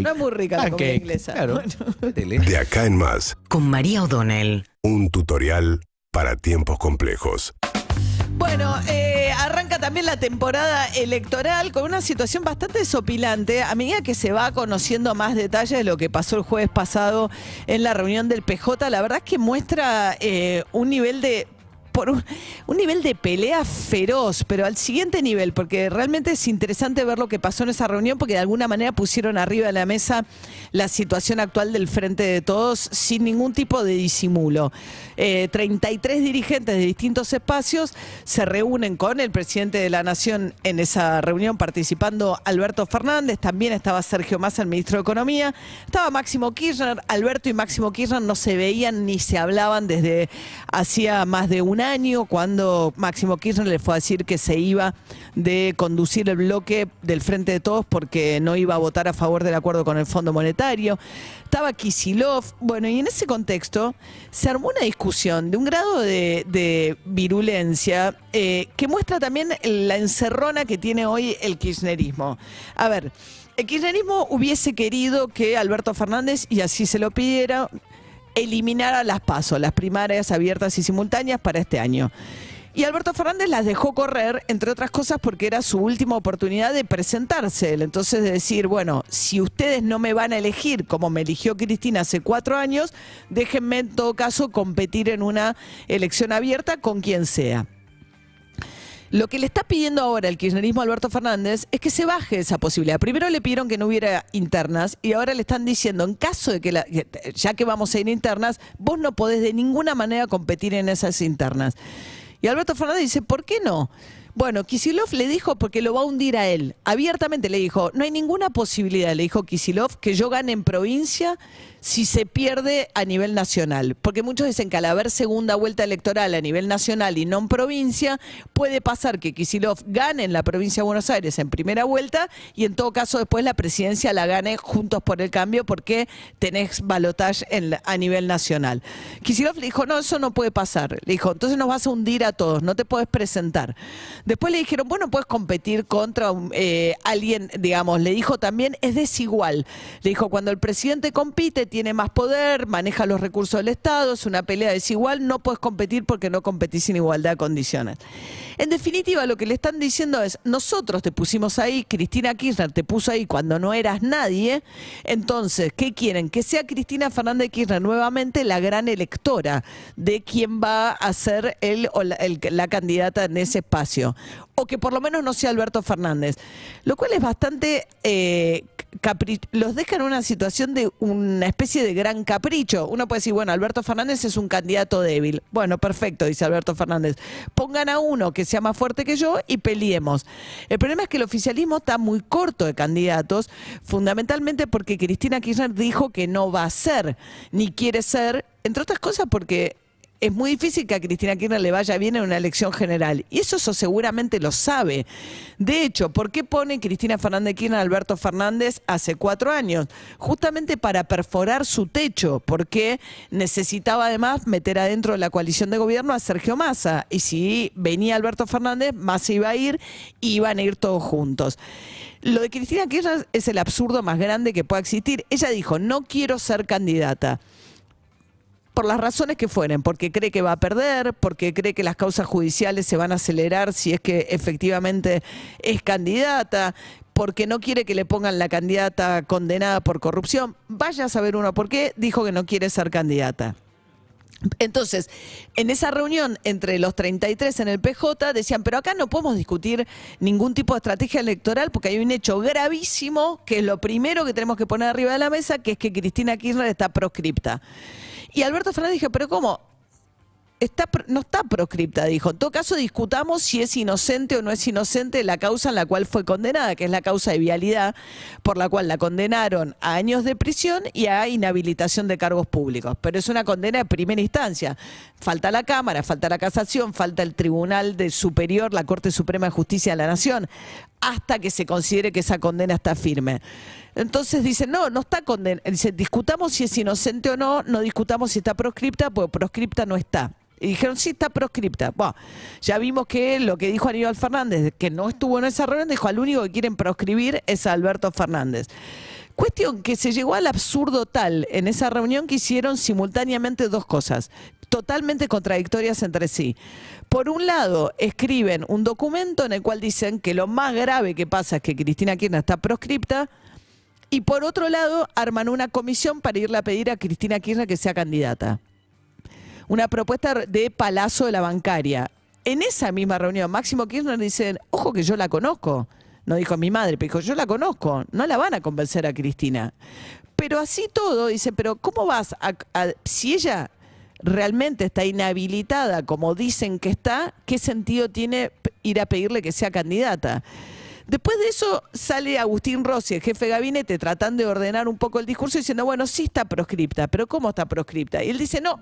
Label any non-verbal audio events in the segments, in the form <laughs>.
No es muy rica la comida inglesa. <laughs> De acá en más, Con María O'Donnell. un tutorial para tiempos complejos. Bueno, eh, arranca también la temporada electoral con una situación bastante desopilante a medida que se va conociendo más detalles de lo que pasó el jueves pasado en la reunión del PJ. La verdad es que muestra eh, un nivel de por un, nivel de pelea feroz, pero al siguiente nivel, porque realmente es interesante ver lo que pasó en esa reunión, porque de alguna manera pusieron arriba de la mesa la situación actual del Frente de Todos sin ningún tipo de disimulo. 33 eh, dirigentes de distintos espacios se reúnen con el presidente de la Nación en esa reunión, participando Alberto Fernández, también estaba Sergio Massa, el ministro de Economía, estaba Máximo Kirchner, Alberto y Máximo Kirchner no se veían ni se hablaban desde hacía más de un año cuando Máximo Kirchner le fue a decir que se iba de conducir el bloque del Frente de Todos porque no iba a votar a favor del acuerdo con el Fondo Monetario. Estaba Kisilov. Bueno, y en ese contexto se armó una discusión de un grado de, virulencia eh, que muestra también la encerrona que tiene hoy el kirchnerismo. A ver. El kirchnerismo hubiese querido que Alberto Fernández, y así se lo pidiera, Eliminar a las PASO, las primarias abiertas y simultáneas para este año. Y Alberto Fernández las dejó correr, entre otras cosas, porque era su última oportunidad de presentarse. Entonces, de decir, bueno, si ustedes no me van a elegir como me eligió Cristina hace cuatro años, déjenme en todo caso competir en una elección abierta con quien sea. Lo que le está pidiendo ahora el kirchnerismo a Alberto Fernández es que se baje esa posibilidad. Primero le pidieron que no hubiera internas y ahora le están diciendo, en caso de que, ya que vamos a ir internas, vos no podés de ninguna manera competir en esas internas. Y Alberto Fernández dice, ¿por qué no? Bueno, Kisilov le dijo, porque lo va a hundir a él, abiertamente le dijo, no hay ninguna posibilidad, le dijo Kisilov, que yo gane en provincia si se pierde a nivel nacional. Porque muchos dicen que al haber segunda vuelta electoral a nivel nacional y no en provincia, puede pasar que Kisilov gane en la provincia de Buenos Aires en primera vuelta y en todo caso después la presidencia la gane juntos por el cambio porque tenés balotaje a nivel nacional. Kisilov le dijo, no, eso no puede pasar. Le dijo, entonces nos vas a hundir a todos, no te puedes presentar. Después le dijeron, bueno, puedes competir contra eh, alguien, digamos, le dijo también, es desigual. Le dijo, cuando el presidente compite, tiene más poder, maneja los recursos del Estado, es una pelea desigual, no puedes competir porque no competís sin igualdad de condiciones. En definitiva, lo que le están diciendo es, nosotros te pusimos ahí, Cristina Kirchner te puso ahí cuando no eras nadie, entonces, ¿qué quieren? Que sea Cristina Fernández Kirchner nuevamente la gran electora de quién va a ser la candidata en ese espacio o que por lo menos no sea Alberto Fernández, lo cual es bastante... Eh, los deja en una situación de una especie de gran capricho. Uno puede decir, bueno, Alberto Fernández es un candidato débil. Bueno, perfecto, dice Alberto Fernández. Pongan a uno que sea más fuerte que yo y peleemos. El problema es que el oficialismo está muy corto de candidatos, fundamentalmente porque Cristina Kirchner dijo que no va a ser, ni quiere ser, entre otras cosas porque es muy difícil que a Cristina Kirchner le vaya bien en una elección general. Y eso, eso seguramente lo sabe. De hecho, ¿por qué pone Cristina Fernández Kirchner a Alberto Fernández hace cuatro años? Justamente para perforar su techo, porque necesitaba además meter adentro de la coalición de gobierno a Sergio Massa. Y si venía Alberto Fernández, Massa iba a ir y iban a ir todos juntos. Lo de Cristina Kirchner es el absurdo más grande que pueda existir. Ella dijo, no quiero ser candidata por las razones que fueren, porque cree que va a perder, porque cree que las causas judiciales se van a acelerar si es que efectivamente es candidata, porque no quiere que le pongan la candidata condenada por corrupción. Vaya a saber uno por qué dijo que no quiere ser candidata. Entonces, en esa reunión entre los 33 en el PJ decían, pero acá no podemos discutir ningún tipo de estrategia electoral porque hay un hecho gravísimo que es lo primero que tenemos que poner arriba de la mesa, que es que Cristina Kirchner está proscripta. Y Alberto Fernández dijo, pero ¿cómo? está, no está proscripta, dijo. En todo caso, discutamos si es inocente o no es inocente la causa en la cual fue condenada, que es la causa de vialidad, por la cual la condenaron a años de prisión y a inhabilitación de cargos públicos. Pero es una condena de primera instancia. Falta la Cámara, falta la Casación, falta el Tribunal de Superior, la Corte Suprema de Justicia de la Nación hasta que se considere que esa condena está firme. Entonces dicen, no, no está condenada. Dice, discutamos si es inocente o no, no discutamos si está proscripta, Pues proscripta no está. Y dijeron, sí, está proscripta. Bueno, ya vimos que lo que dijo Aníbal Fernández, que no estuvo en esa reunión, dijo, al único que quieren proscribir es a Alberto Fernández. Cuestión que se llegó al absurdo tal en esa reunión que hicieron simultáneamente dos cosas totalmente contradictorias entre sí. Por un lado, escriben un documento en el cual dicen que lo más grave que pasa es que Cristina Kirchner está proscripta, y por otro lado, arman una comisión para irle a pedir a Cristina Kirchner que sea candidata. Una propuesta de Palazo de la Bancaria. En esa misma reunión, Máximo Kirchner dice, ojo que yo la conozco. No dijo mi madre, pero dijo, yo la conozco, no la van a convencer a Cristina. Pero así todo, dice, pero ¿cómo vas a, a si ella realmente está inhabilitada como dicen que está, ¿qué sentido tiene ir a pedirle que sea candidata? Después de eso sale Agustín Rossi, el jefe de gabinete, tratando de ordenar un poco el discurso, diciendo, bueno, sí está proscripta, pero ¿cómo está proscripta? Y él dice, no,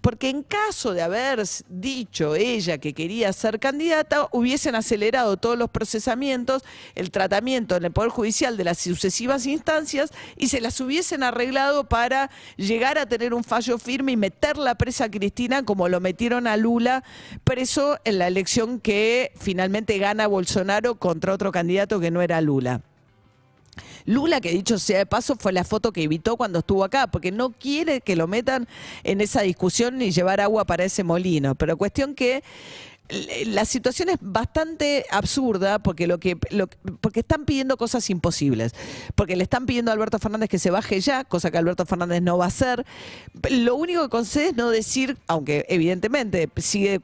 porque en caso de haber dicho ella que quería ser candidata, hubiesen acelerado todos los procesamientos, el tratamiento en el Poder Judicial de las sucesivas instancias y se las hubiesen arreglado para llegar a tener un fallo firme y meter la presa a Cristina como lo metieron a Lula preso en la elección que finalmente gana Bolsonaro contra otro candidato que no era Lula. Lula, que dicho sea de paso, fue la foto que evitó cuando estuvo acá, porque no quiere que lo metan en esa discusión ni llevar agua para ese molino. Pero cuestión que eh, la situación es bastante absurda porque lo que porque están pidiendo cosas imposibles porque le están pidiendo a Alberto Fernández que se baje ya cosa que Alberto Fernández no va a hacer lo único que concede es no decir aunque evidentemente sigue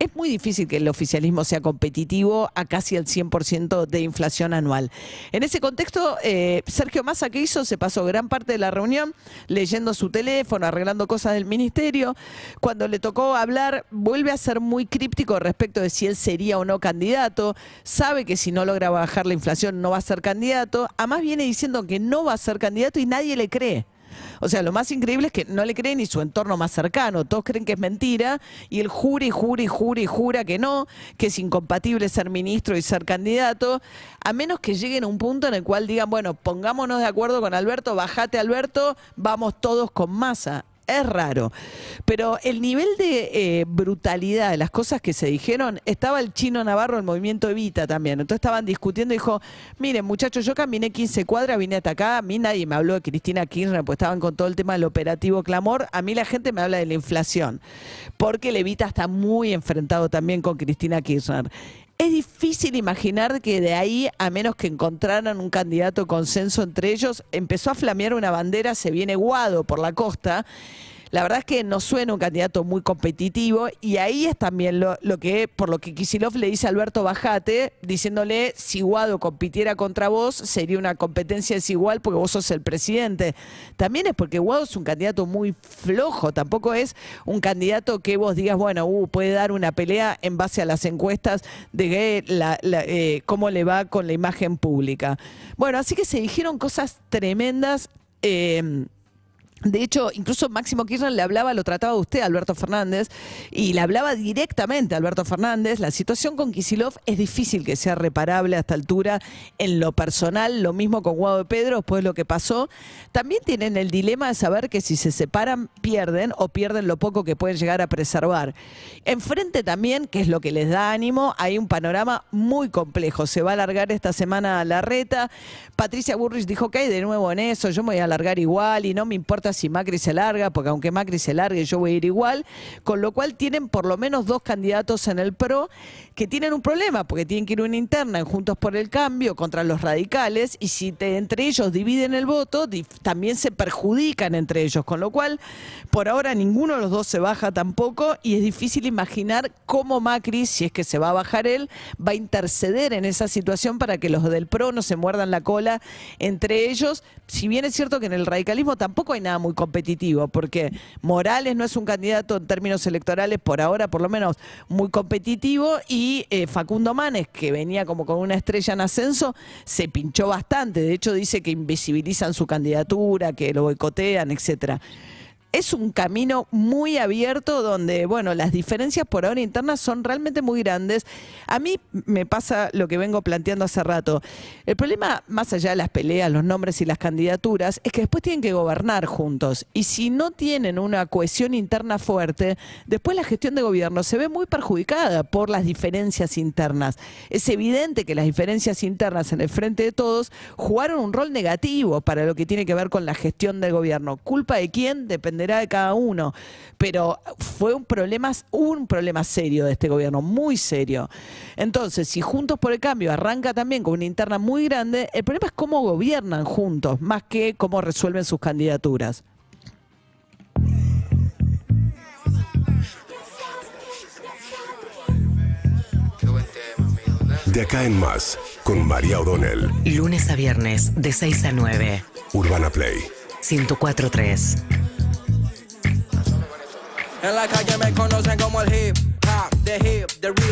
es muy difícil que el oficialismo sea competitivo a casi el 100% de inflación anual. En ese contexto, eh, Sergio Massa, ¿qué hizo? Se pasó gran parte de la reunión leyendo su teléfono, arreglando cosas del ministerio. Cuando le tocó hablar, vuelve a ser muy críptico respecto de si él sería o no candidato. Sabe que si no logra bajar la inflación no va a ser candidato. Además viene diciendo que no va a ser candidato y nadie le cree. O sea, lo más increíble es que no le cree ni su entorno más cercano. Todos creen que es mentira y él jura y jura y jura y jura que no, que es incompatible ser ministro y ser candidato, a menos que lleguen a un punto en el cual digan, bueno, pongámonos de acuerdo con Alberto, bájate Alberto, vamos todos con masa es raro. Pero el nivel de eh, brutalidad de las cosas que se dijeron, estaba el chino Navarro, el movimiento Evita también. Entonces estaban discutiendo y dijo, miren muchachos, yo caminé 15 cuadras, vine hasta acá, a mí nadie me habló de Cristina Kirchner, pues estaban con todo el tema del operativo clamor, a mí la gente me habla de la inflación, porque el Evita está muy enfrentado también con Cristina Kirchner. Es difícil imaginar que de ahí, a menos que encontraran un candidato consenso entre ellos, empezó a flamear una bandera, se viene guado por la costa la verdad es que no suena un candidato muy competitivo y ahí es también lo, que, por lo que Kisilov le dice a Alberto Bajate, diciéndole, si Guado compitiera contra vos, sería una competencia desigual porque vos sos el presidente. También es porque Guado es un candidato muy flojo, tampoco es un candidato que vos digas, bueno, uh, puede dar una pelea en base a las encuestas de eh, cómo le va con la imagen pública. Bueno, así que se dijeron cosas tremendas. Eh, de hecho, incluso Máximo Kirchner le hablaba, lo trataba usted, Alberto Fernández, y le hablaba directamente a Alberto Fernández. La situación con Kisilov es difícil que sea reparable a esta altura en lo personal, lo mismo con Guado de Pedro, después lo que pasó. También tienen el dilema de saber que si se separan, pierden o pierden lo poco que pueden llegar a preservar. Enfrente también, que es lo que les da ánimo, hay un panorama muy complejo. Se va a alargar esta semana la reta. Patricia Burris dijo que hay de nuevo en eso, yo me voy a alargar igual y no me importa si Macri se larga, porque aunque Macri se largue yo voy a ir igual, con lo cual tienen por lo menos dos candidatos en el PRO que tienen un problema porque tienen que ir una interna en Juntos por el Cambio contra los radicales y si entre ellos dividen el voto, también se perjudican entre ellos, con lo cual por ahora ninguno de los dos se baja tampoco y es difícil imaginar cómo Macri, si es que se va a bajar él, va a interceder en esa situación para que los del PRO no se muerdan la cola entre ellos, si bien es cierto que en el radicalismo tampoco hay nada muy competitivo, porque Morales no es un candidato en términos electorales por ahora, por lo menos, muy competitivo y y eh, Facundo Manes, que venía como con una estrella en ascenso, se pinchó bastante. De hecho, dice que invisibilizan su candidatura, que lo boicotean, etcétera es un camino muy abierto donde, bueno, las diferencias por ahora internas son realmente muy grandes. A mí me pasa lo que vengo planteando hace rato. El problema, más allá de las peleas, los nombres y las candidaturas, es que después tienen que gobernar juntos. Y si no tienen una cohesión interna fuerte, después la gestión de gobierno se ve muy perjudicada por las diferencias internas. Es evidente que las diferencias internas en el frente de todos jugaron un rol negativo para lo que tiene que ver con la gestión del gobierno. ¿Culpa de quién? Depende de cada uno, pero fue un problema, un problema serio de este gobierno, muy serio. Entonces, si Juntos por el Cambio arranca también con una interna muy grande, el problema es cómo gobiernan juntos, más que cómo resuelven sus candidaturas. De acá en más, con María O'Donnell. Lunes a viernes, de 6 a 9. Urbana Play. 1043. And like I am, conozcan como el hip hop, the hip, the real